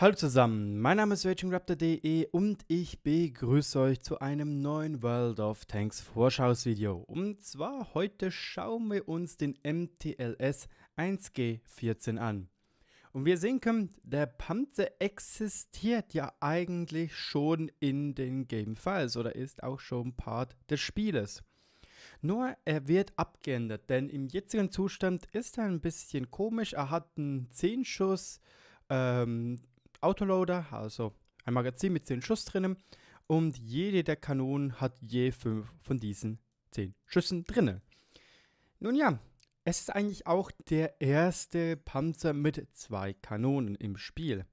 Hallo zusammen, mein Name ist RagingRaptor.de und ich begrüße euch zu einem neuen World of Tanks Vorschau-Video. Und zwar heute schauen wir uns den MTLS 1G14 an. Und wie ihr sehen könnt, der Panzer existiert ja eigentlich schon in den Game Files oder ist auch schon Part des Spieles. Nur er wird abgeändert, denn im jetzigen Zustand ist er ein bisschen komisch. Er hat einen 10 Schuss ähm, Autoloader, also ein Magazin mit 10 Schuss drinnen. Und jede der Kanonen hat je 5 von diesen 10 Schüssen drinnen. Nun ja, es ist eigentlich auch der erste Panzer mit zwei Kanonen im Spiel.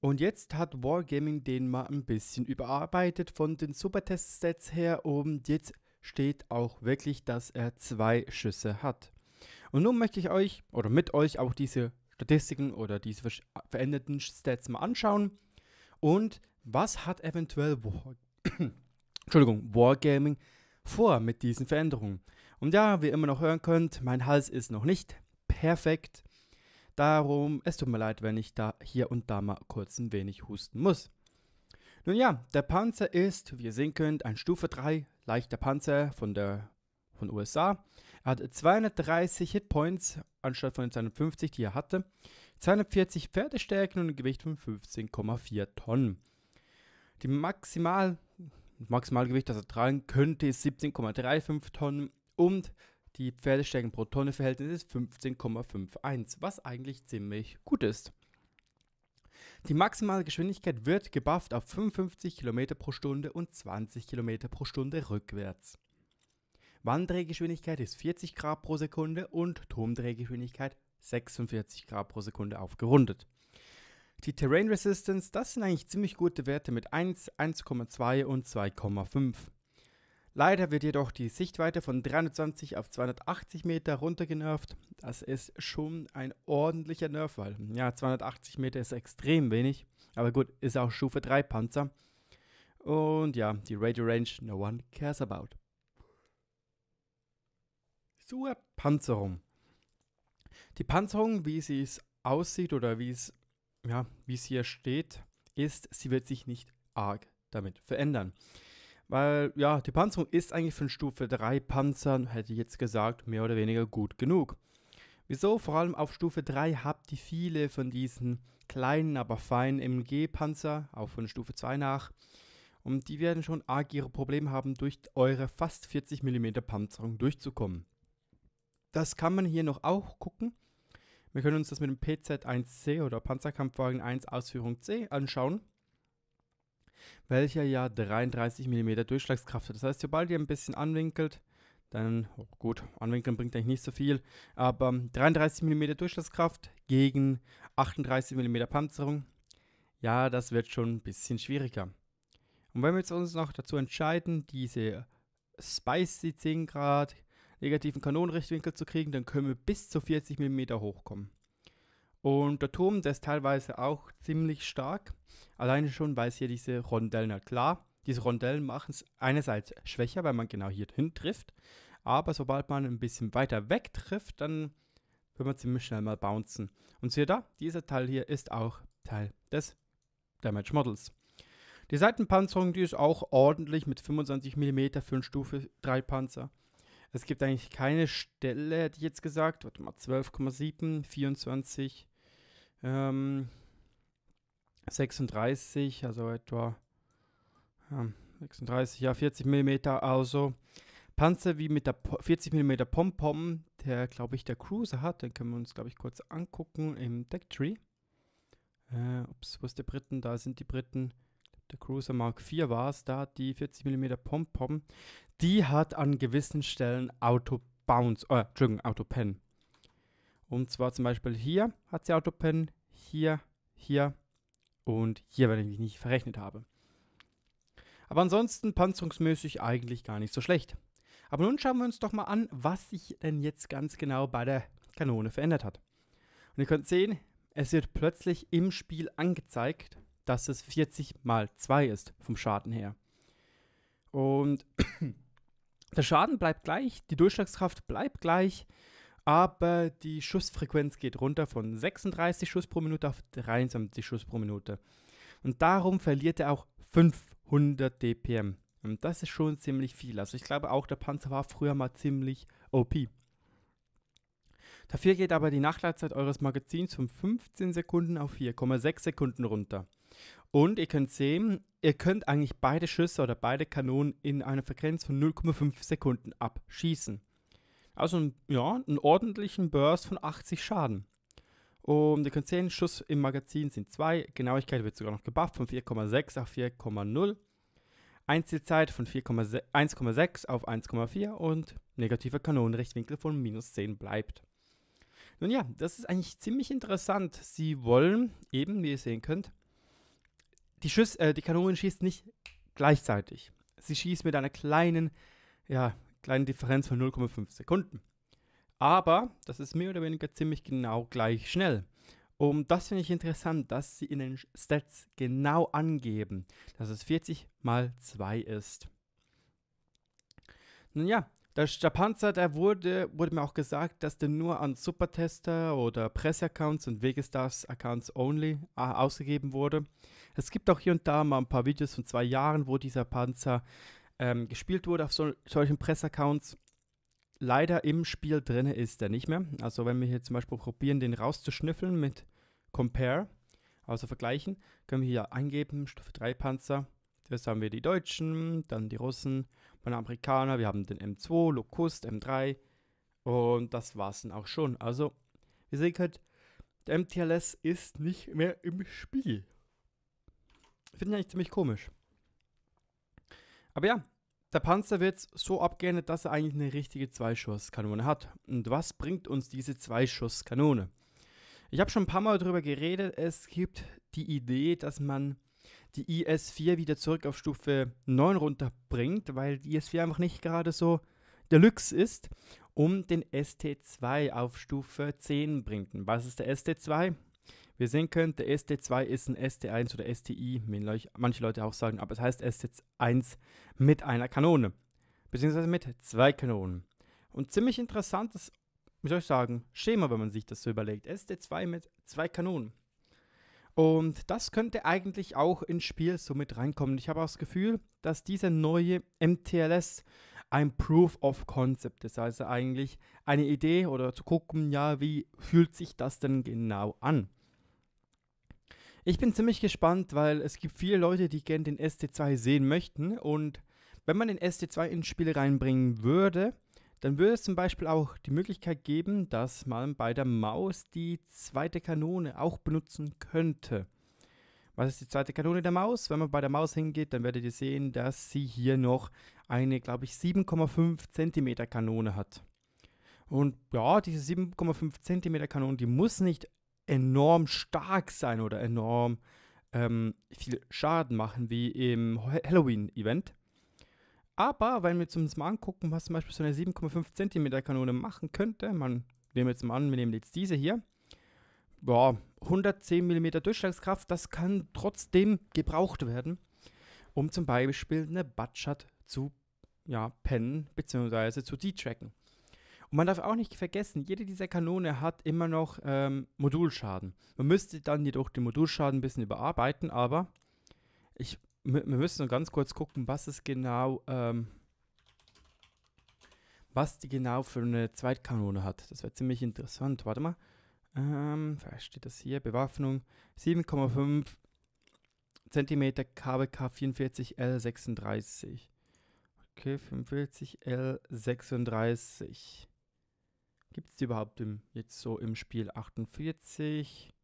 Und jetzt hat Wargaming den mal ein bisschen überarbeitet von den Supertest-Sets her und jetzt steht auch wirklich, dass er zwei Schüsse hat. Und nun möchte ich euch oder mit euch auch diese Statistiken oder diese veränderten Stats mal anschauen. Und was hat eventuell War Entschuldigung, Wargaming vor mit diesen Veränderungen? Und ja, wie ihr immer noch hören könnt, mein Hals ist noch nicht perfekt. Darum, es tut mir leid, wenn ich da hier und da mal kurz ein wenig husten muss. Nun ja, der Panzer ist, wie ihr sehen könnt, ein Stufe 3 leichter Panzer von der von USA er hat 230 Hitpoints anstatt von den 250, die er hatte. 240 Pferdestärken und ein Gewicht von 15,4 Tonnen. Die maximal, Maximalgewicht, das er tragen könnte, ist 17,35 Tonnen und die Pferdestärken pro Tonne Verhältnis ist 15,51, was eigentlich ziemlich gut ist. Die maximale Geschwindigkeit wird gebufft auf 55 km pro Stunde und 20 km pro Stunde rückwärts. Wanddrehgeschwindigkeit ist 40 Grad pro Sekunde und Turmdrehgeschwindigkeit 46 Grad pro Sekunde aufgerundet. Die Terrain Resistance, das sind eigentlich ziemlich gute Werte mit 1, 1,2 und 2,5. Leider wird jedoch die Sichtweite von 320 auf 280 Meter runtergenervt. Das ist schon ein ordentlicher Nerf, weil ja, 280 Meter ist extrem wenig. Aber gut, ist auch Stufe 3 Panzer. Und ja, die Radio Range, no one cares about zur Panzerung. Die Panzerung, wie sie es aussieht oder wie es, ja, wie es hier steht, ist, sie wird sich nicht arg damit verändern. Weil, ja, die Panzerung ist eigentlich für einen Stufe 3 Panzern, hätte ich jetzt gesagt, mehr oder weniger gut genug. Wieso? Vor allem auf Stufe 3 habt ihr viele von diesen kleinen, aber feinen MG-Panzer, auch von Stufe 2 nach. Und die werden schon arg ihre Probleme haben, durch eure fast 40 mm Panzerung durchzukommen. Das kann man hier noch auch gucken. Wir können uns das mit dem PZ1C oder Panzerkampfwagen 1 Ausführung C anschauen, welcher ja 33 mm Durchschlagskraft hat. Das heißt, sobald ihr ein bisschen anwinkelt, dann, oh gut, anwinkeln bringt eigentlich nicht so viel, aber 33 mm Durchschlagskraft gegen 38 mm Panzerung, ja, das wird schon ein bisschen schwieriger. Und wenn wir jetzt uns noch dazu entscheiden, diese Spicy 10 Grad negativen Kanonenrichtwinkel zu kriegen, dann können wir bis zu 40 mm hochkommen. Und der Turm, der ist teilweise auch ziemlich stark. Alleine schon, weil es hier diese Rondellen hat. Klar, diese Rondellen machen es einerseits schwächer, weil man genau hier hin trifft. Aber sobald man ein bisschen weiter weg trifft, dann wird man ziemlich schnell mal bouncen. Und siehe da, dieser Teil hier ist auch Teil des Damage Models. Die Seitenpanzerung, die ist auch ordentlich mit 25 mm für einen Stufe 3 Panzer. Es gibt eigentlich keine Stelle, hätte ich jetzt gesagt. Warte mal, 12,7, 24, ähm, 36, also etwa ähm, 36, ja, 40 mm. Also Panzer wie mit der po 40 mm Pompom, der, glaube ich, der Cruiser hat. Den können wir uns, glaube ich, kurz angucken im Decktree. Äh, ups, wo ist der Briten? Da sind die Briten der Cruiser Mark IV war es da, die 40 mm Pom-Pom, die hat an gewissen Stellen Auto-Bounce, äh, Entschuldigung, Auto-Pen. Und zwar zum Beispiel hier hat sie Auto-Pen, hier, hier und hier, wenn ich mich nicht verrechnet habe. Aber ansonsten panzerungsmäßig eigentlich gar nicht so schlecht. Aber nun schauen wir uns doch mal an, was sich denn jetzt ganz genau bei der Kanone verändert hat. Und ihr könnt sehen, es wird plötzlich im Spiel angezeigt, dass es 40 mal 2 ist vom Schaden her. Und der Schaden bleibt gleich, die Durchschlagskraft bleibt gleich, aber die Schussfrequenz geht runter von 36 Schuss pro Minute auf 23 Schuss pro Minute. Und darum verliert er auch 500 DPM. Und das ist schon ziemlich viel. Also ich glaube auch, der Panzer war früher mal ziemlich OP. Dafür geht aber die Nachladezeit eures Magazins von 15 Sekunden auf 4,6 Sekunden runter. Und ihr könnt sehen, ihr könnt eigentlich beide Schüsse oder beide Kanonen in einer Frequenz von 0,5 Sekunden abschießen. Also ein, ja, einen ordentlichen Burst von 80 Schaden. Und ihr könnt sehen, Schuss im Magazin sind 2, Genauigkeit wird sogar noch gebufft von 4,6 auf 4,0. Einzelzeit von 1,6 auf 1,4 und negativer Kanonenrechtwinkel von minus 10 bleibt. Nun ja, das ist eigentlich ziemlich interessant. Sie wollen eben, wie ihr sehen könnt, die, Schüss, äh, die Kanone schießt nicht gleichzeitig. Sie schießt mit einer kleinen, ja, kleinen Differenz von 0,5 Sekunden. Aber das ist mehr oder weniger ziemlich genau gleich schnell. Und das finde ich interessant, dass sie in den Stats genau angeben, dass es 40 mal 2 ist. Nun ja, der, Panzer, der wurde, wurde mir auch gesagt, dass der nur an Supertester oder Presse-Accounts und Wegestars-Accounts only äh, ausgegeben wurde. Es gibt auch hier und da mal ein paar Videos von zwei Jahren, wo dieser Panzer ähm, gespielt wurde auf so, solchen Pressaccounts. Leider im Spiel drin ist er nicht mehr. Also wenn wir hier zum Beispiel probieren, den rauszuschnüffeln mit Compare, also vergleichen, können wir hier eingeben, Stufe 3 Panzer. Jetzt haben wir die Deutschen, dann die Russen, dann Amerikaner, wir haben den M2, Locust, M3 und das war's dann auch schon. Also, ihr seht halt, der MTLS ist nicht mehr im Spiel. Finde ich eigentlich ziemlich komisch. Aber ja, der Panzer wird so abgeändert, dass er eigentlich eine richtige Zweischusskanone hat. Und was bringt uns diese Zweischusskanone? Ich habe schon ein paar Mal darüber geredet. Es gibt die Idee, dass man die IS-4 wieder zurück auf Stufe 9 runterbringt, weil die IS-4 einfach nicht gerade so Deluxe ist, um den ST2 auf Stufe 10 bringt. Was ist der ST2? wir sehen könnt, der ST2 ist ein ST1 oder STI, wie manche Leute auch sagen, aber es heißt ST1 mit einer Kanone, beziehungsweise mit zwei Kanonen. Und ziemlich interessantes, wie soll ich sagen, Schema, wenn man sich das so überlegt. ST2 mit zwei Kanonen. Und das könnte eigentlich auch ins Spiel so mit reinkommen. Ich habe auch das Gefühl, dass diese neue MTLS ein Proof of Concept ist. Also eigentlich eine Idee oder zu gucken, ja, wie fühlt sich das denn genau an? Ich bin ziemlich gespannt, weil es gibt viele Leute, die gerne den ST2 sehen möchten. Und wenn man den ST2 ins Spiel reinbringen würde, dann würde es zum Beispiel auch die Möglichkeit geben, dass man bei der Maus die zweite Kanone auch benutzen könnte. Was ist die zweite Kanone der Maus? Wenn man bei der Maus hingeht, dann werdet ihr sehen, dass sie hier noch eine, glaube ich, 7,5 cm Kanone hat. Und ja, diese 7,5 cm Kanone, die muss nicht enorm stark sein oder enorm ähm, viel Schaden machen, wie im Halloween-Event. Aber wenn wir uns mal angucken, was zum Beispiel so eine 7,5 cm Kanone machen könnte, man nehmen jetzt mal an, wir nehmen jetzt diese hier, boah, 110 mm Durchschlagskraft, das kann trotzdem gebraucht werden, um zum Beispiel eine Buttshot zu ja, pennen bzw. zu detracken. Und man darf auch nicht vergessen, jede dieser Kanone hat immer noch ähm, Modulschaden. Man müsste dann jedoch den Modulschaden ein bisschen überarbeiten, aber ich, wir müssen ganz kurz gucken, was es genau, ähm, was die genau für eine Zweitkanone hat. Das wäre ziemlich interessant. Warte mal. Ähm, vielleicht steht das hier. Bewaffnung 7,5 cm KBK 44L36. Okay, 45L36. Gibt es die überhaupt im, jetzt so im Spiel 48,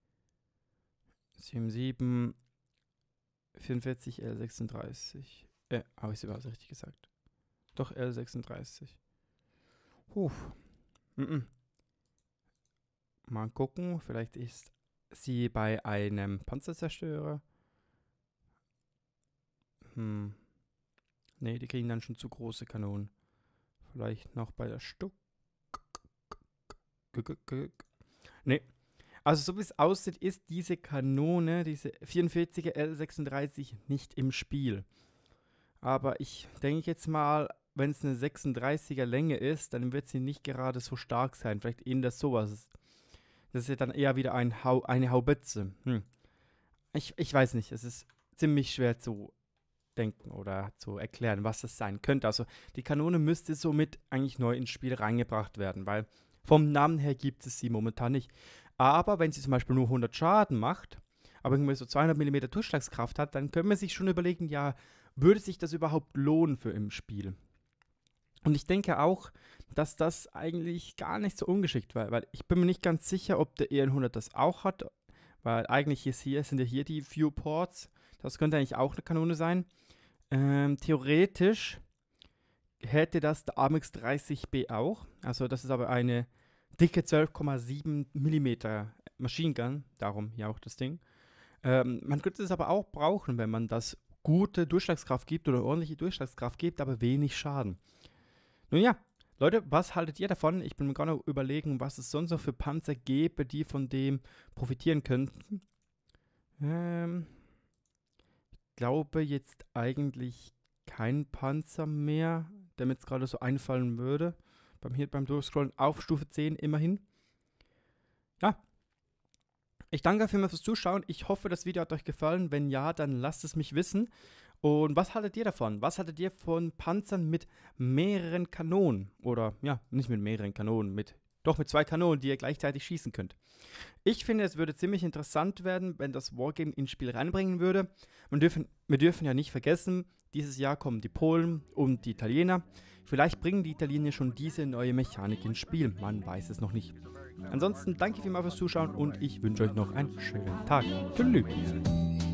77, 44, L36? Äh, habe ich es überhaupt richtig gesagt? Doch, L36. Puh. Mm -mm. Mal gucken, vielleicht ist sie bei einem Panzerzerstörer. Hm. Ne, die kriegen dann schon zu große Kanonen. Vielleicht noch bei der Stuck. Nee. Also so wie es aussieht, ist diese Kanone, diese 44er L36 nicht im Spiel. Aber ich denke jetzt mal, wenn es eine 36er Länge ist, dann wird sie nicht gerade so stark sein. Vielleicht eben das sowas. Das ist ja dann eher wieder ein Hau eine Haubitze. Hm. Ich, ich weiß nicht, es ist ziemlich schwer zu denken oder zu erklären, was das sein könnte. Also die Kanone müsste somit eigentlich neu ins Spiel reingebracht werden, weil vom Namen her gibt es sie momentan nicht. Aber wenn sie zum Beispiel nur 100 Schaden macht, aber irgendwie so 200 mm Durchschlagskraft hat, dann können wir sich schon überlegen, ja, würde sich das überhaupt lohnen für im Spiel? Und ich denke auch, dass das eigentlich gar nicht so ungeschickt war, weil ich bin mir nicht ganz sicher, ob der EN100 das auch hat, weil eigentlich ist hier, sind ja hier die Viewports, das könnte eigentlich auch eine Kanone sein. Ähm, theoretisch hätte das der Amix 30B auch, also das ist aber eine dicke 12,7 mm Machine Gun, darum ja auch das Ding. Ähm, man könnte es aber auch brauchen, wenn man das gute Durchschlagskraft gibt oder ordentliche Durchschlagskraft gibt, aber wenig Schaden. Nun ja, Leute, was haltet ihr davon? Ich bin mir gerade überlegen, was es sonst noch für Panzer gäbe, die von dem profitieren könnten. Ähm, ich glaube jetzt eigentlich kein Panzer mehr, der mir jetzt gerade so einfallen würde beim, hier beim Durchscrollen auf Stufe 10 immerhin. Ja. Ich danke vielmals fürs Zuschauen. Ich hoffe, das Video hat euch gefallen. Wenn ja, dann lasst es mich wissen. Und was haltet ihr davon? Was haltet ihr von Panzern mit mehreren Kanonen? Oder ja, nicht mit mehreren Kanonen, mit doch mit zwei Kanonen, die ihr gleichzeitig schießen könnt. Ich finde, es würde ziemlich interessant werden, wenn das Wargame ins Spiel reinbringen würde. Wir dürfen, wir dürfen ja nicht vergessen, dieses Jahr kommen die Polen und die Italiener. Vielleicht bringen die Italiener schon diese neue Mechanik ins Spiel, man weiß es noch nicht. Ansonsten danke vielmals fürs Zuschauen und ich wünsche euch noch einen schönen Tag. Tschüss.